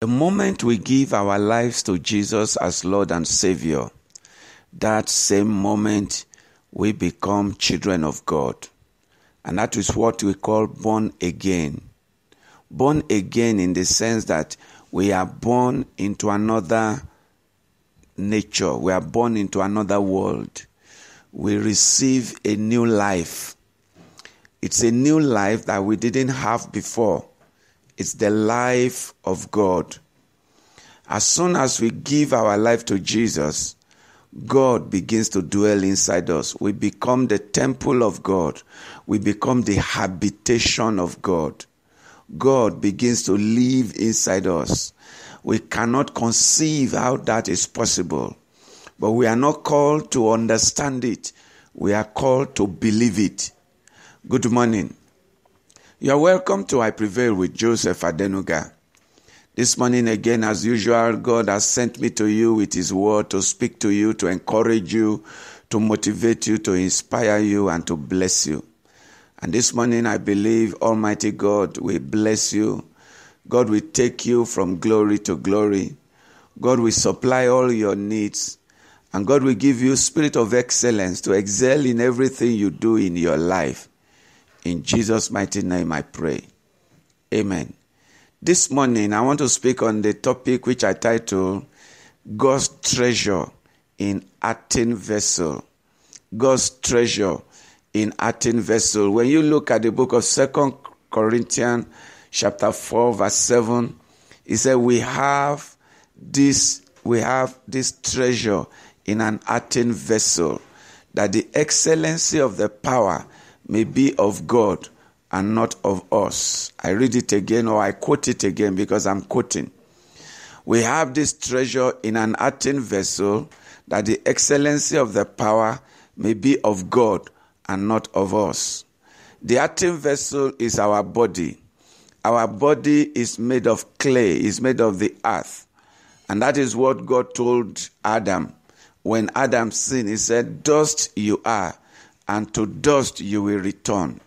The moment we give our lives to Jesus as Lord and Savior, that same moment we become children of God. And that is what we call born again. Born again in the sense that we are born into another nature, we are born into another world. We receive a new life. It's a new life that we didn't have before it's the life of God. As soon as we give our life to Jesus, God begins to dwell inside us. We become the temple of God. We become the habitation of God. God begins to live inside us. We cannot conceive how that is possible, but we are not called to understand it. We are called to believe it. Good morning. You are welcome to I Prevail with Joseph Adenuga. This morning, again, as usual, God has sent me to you with His word to speak to you, to encourage you, to motivate you, to inspire you, and to bless you. And this morning, I believe Almighty God will bless you. God will take you from glory to glory. God will supply all your needs. And God will give you spirit of excellence to excel in everything you do in your life. In Jesus' mighty name, I pray. Amen. This morning, I want to speak on the topic which I titled God's Treasure in Aten Vessel. God's Treasure in Aten Vessel. When you look at the book of Second Corinthians, chapter 4, verse 7, it said, We have this, we have this treasure in an Aten vessel, that the excellency of the power may be of God and not of us. I read it again or I quote it again because I'm quoting. We have this treasure in an earthen vessel that the excellency of the power may be of God and not of us. The earthen vessel is our body. Our body is made of clay, is made of the earth. And that is what God told Adam. When Adam sinned, he said, Dust you are and to dust you will return.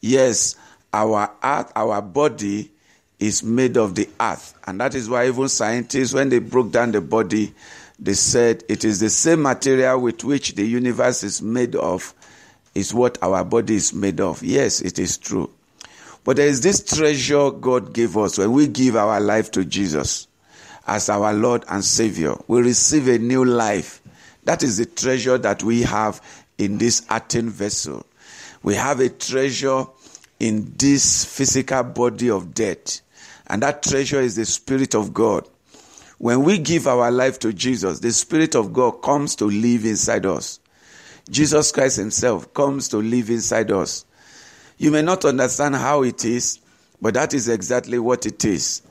Yes, our earth, our body is made of the earth. And that is why even scientists, when they broke down the body, they said it is the same material with which the universe is made of, is what our body is made of. Yes, it is true. But there is this treasure God gave us when we give our life to Jesus as our Lord and Savior. We receive a new life. That is the treasure that we have in this earthen vessel. We have a treasure in this physical body of death, and that treasure is the Spirit of God. When we give our life to Jesus, the Spirit of God comes to live inside us. Jesus Christ Himself comes to live inside us. You may not understand how it is, but that is exactly what it is.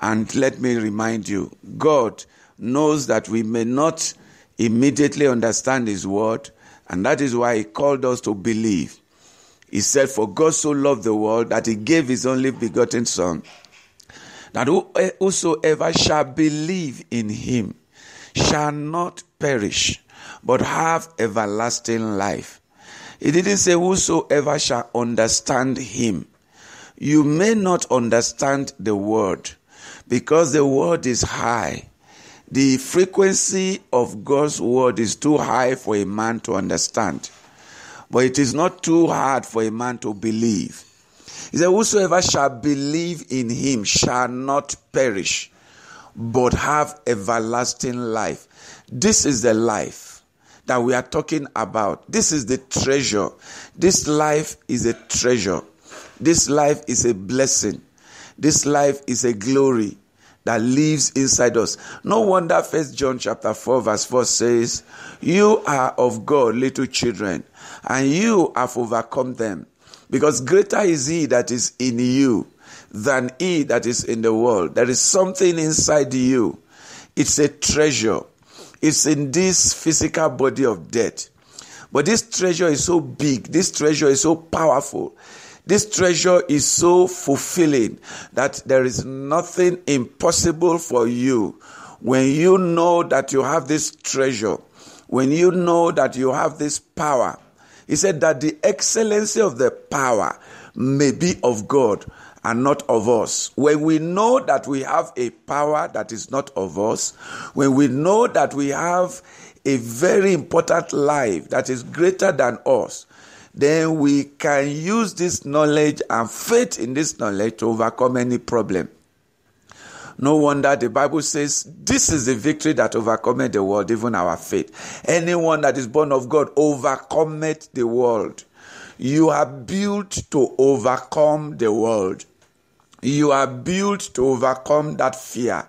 And let me remind you God knows that we may not immediately understand His word, and that is why he called us to believe. He said, For God so loved the world that he gave his only begotten Son, that eh, whosoever shall believe in him shall not perish, but have everlasting life. He didn't say, Whosoever shall understand him. You may not understand the word because the word is high. The frequency of God's word is too high for a man to understand, but it is not too hard for a man to believe. He said, Whosoever shall believe in him shall not perish, but have everlasting life. This is the life that we are talking about. This is the treasure. This life is a treasure. This life is a blessing. This life is a glory that lives inside us. No wonder First John chapter 4 verse 4 says, "You are of God, little children, and you have overcome them, because greater is he that is in you than he that is in the world." There is something inside you. It's a treasure. It's in this physical body of death. But this treasure is so big, this treasure is so powerful this treasure is so fulfilling that there is nothing impossible for you. When you know that you have this treasure, when you know that you have this power, he said that the excellency of the power may be of God and not of us. When we know that we have a power that is not of us, when we know that we have a very important life that is greater than us, then we can use this knowledge and faith in this knowledge to overcome any problem. No wonder the Bible says this is the victory that overcometh the world, even our faith. Anyone that is born of God overcometh the world. You are built to overcome the world. You are built to overcome that fear.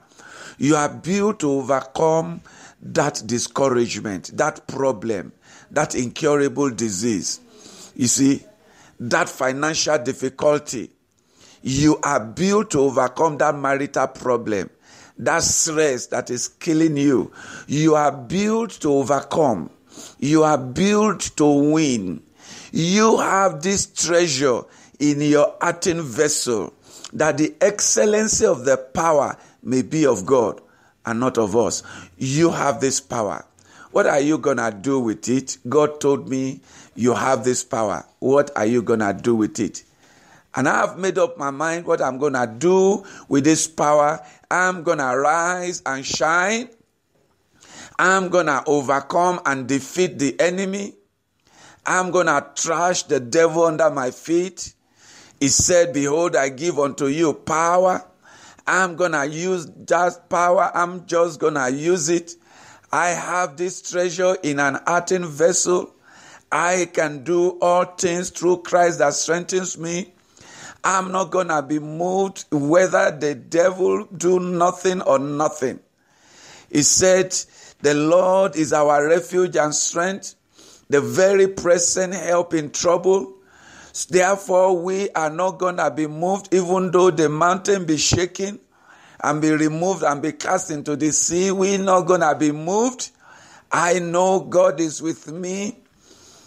You are built to overcome that discouragement, that problem, that incurable disease. You see, that financial difficulty, you are built to overcome that marital problem, that stress that is killing you. You are built to overcome. You are built to win. You have this treasure in your earthen vessel that the excellency of the power may be of God and not of us. You have this power. What are you going to do with it? God told me you have this power. What are you going to do with it? And I have made up my mind what I'm going to do with this power. I'm going to rise and shine. I'm going to overcome and defeat the enemy. I'm going to trash the devil under my feet. He said, Behold, I give unto you power. I'm going to use that power. I'm just going to use it. I have this treasure in an earthen vessel. I can do all things through Christ that strengthens me. I'm not going to be moved whether the devil do nothing or nothing. He said, "The Lord is our refuge and strength, the very present help in trouble." Therefore, we are not going to be moved, even though the mountain be shaken and be removed and be cast into the sea. We're not going to be moved. I know God is with me.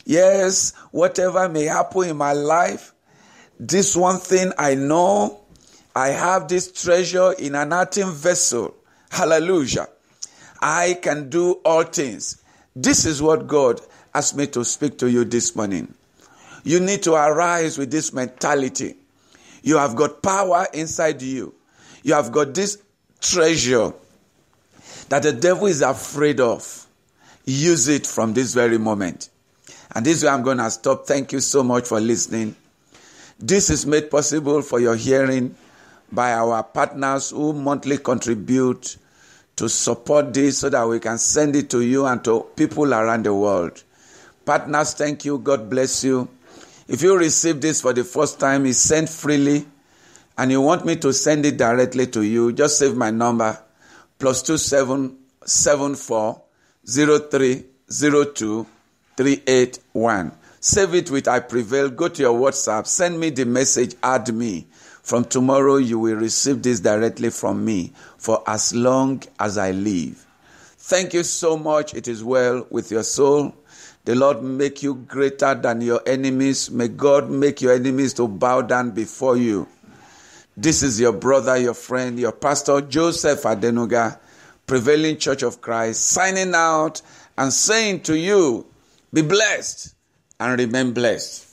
Yes, whatever may happen in my life, this one thing I know, I have this treasure in an earthen vessel. Hallelujah. I can do all things. This is what God asked me to speak to you this morning. You need to arise with this mentality. You have got power inside you. You have got this treasure that the devil is afraid of. Use it from this very moment. And this way I'm going to stop. Thank you so much for listening. This is made possible for your hearing by our partners who monthly contribute to support this so that we can send it to you and to people around the world. Partners, thank you. God bless you. If you receive this for the first time, it's sent freely and you want me to send it directly to you, just save my number plus two seven seven four zero three zero two 381. Save it with I Prevail. Go to your WhatsApp. Send me the message. Add me. From tomorrow, you will receive this directly from me for as long as I live. Thank you so much. It is well with your soul. The Lord make you greater than your enemies. May God make your enemies to bow down before you. This is your brother, your friend, your pastor, Joseph Adenuga, Prevailing Church of Christ, signing out and saying to you, be blessed and remain blessed.